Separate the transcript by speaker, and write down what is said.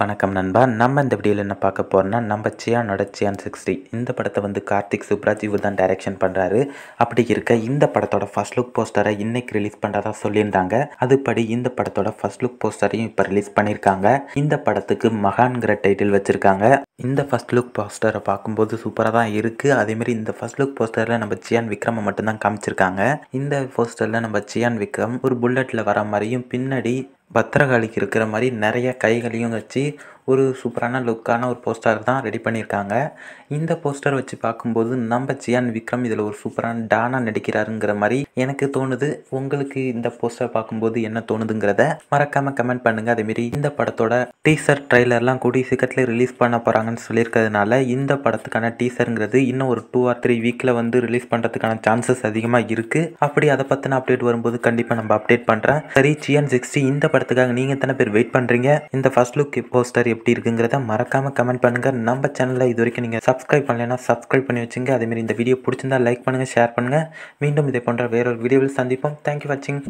Speaker 1: வணக்கம் நண்பா நம்ம இந்த வீடியோவில் என்ன பார்க்க போகிறோம்னா நம்ம சியானோட சியான் சிக்ஸ்டி இந்த படத்தை வந்து கார்த்திக் சுப்ராஜ் இவர் தான் டைரக்ஷன் பண்ணுறாரு அப்படி இருக்க இந்த படத்தோட ஃபர்ஸ்ட் லுக் போஸ்டரை இன்னைக்கு ரிலீஸ் பண்ணுறதா சொல்லியிருந்தாங்க அதுபடி இந்த படத்தோட ஃபர்ஸ்ட் லுக் போஸ்டரையும் இப்போ ரிலீஸ் பண்ணியிருக்காங்க இந்த படத்துக்கு மகான்கிற டைட்டில் வச்சுருக்காங்க இந்த ஃபர்ஸ்ட் லுக் போஸ்டரை பார்க்கும்போது சூப்பராக தான் இருக்குது அதேமாரி இந்த ஃபர்ஸ்ட் லுக் போஸ்டரில் நம்ம சியான் விக்ரமை மட்டும்தான் காமிச்சிருக்காங்க இந்த போஸ்டரில் நம்ம சியான் விக்ரம் ஒரு புல்லட்டில் வர மாதிரியும் பின்னாடி பத்திரகாளிக்கு இருக்கிற மாதிரி நிறைய கைகளையும் வச்சு ஒரு சூப்பரான லுக்கான ஒரு போஸ்டர் தான் ரெடி பண்ணியிருக்காங்க இந்த போஸ்டர் வச்சு பார்க்கும்போது நம்ம ஜியான் விக்ரம் இதில் ஒரு சூப்பரான டானாக நடிக்கிறாருங்கிற மாதிரி எனக்கு தோணுது உங்களுக்கு இந்த போஸ்டர் பார்க்கும்போது என்ன தோணுதுங்கிறத மறக்காமல் கமெண்ட் பண்ணுங்கள் அதேமாரி இந்த படத்தோட டீசர் ட்ரைலர்லாம் கூடி சீக்கிரத்தில் ரிலீஸ் பண்ண போகிறாங்கன்னு சொல்லியிருக்கிறதுனால இந்த படத்துக்கான டீசருங்கிறது இன்னும் ஒரு டூ ஆர் த்ரீ வீக்கில் வந்து ரிலீஸ் பண்ணுறதுக்கான சான்சஸ் அதிகமாக இருக்குது அப்படி அதை பற்றின அப்டேட் வரும்போது கண்டிப்பாக நம்ம அப்டேட் பண்ணுறேன் சரி ஜியான் சிக்ஸ்டி இந்த படத்துக்காக நீங்கள் எத்தனை பேர் வெயிட் பண்ணுறீங்க இந்த ஃபர்ஸ்ட் லுக் போஸ்டர் எப்படி இருக்குங்கிறத மறக்காம கமெண்ட் பண்ணுங்கள் நம்ம சேனல்ல இது வரைக்கும் நீங்கள் சப்ஸ்கிரைப் பண்ணலைன்னா சப்ஸ்கிரைப் பண்ணி வச்சுங்க மாதிரி இந்த வீடியோ பிடிச்சிருந்தா லைக் பண்ணுங்கள் ஷேர் பண்ணுங்கள் மீண்டும் இதை போன்ற வேறொரு வீடியோவில் சந்திப்போம் தேங்க்யூ வாட்சிங்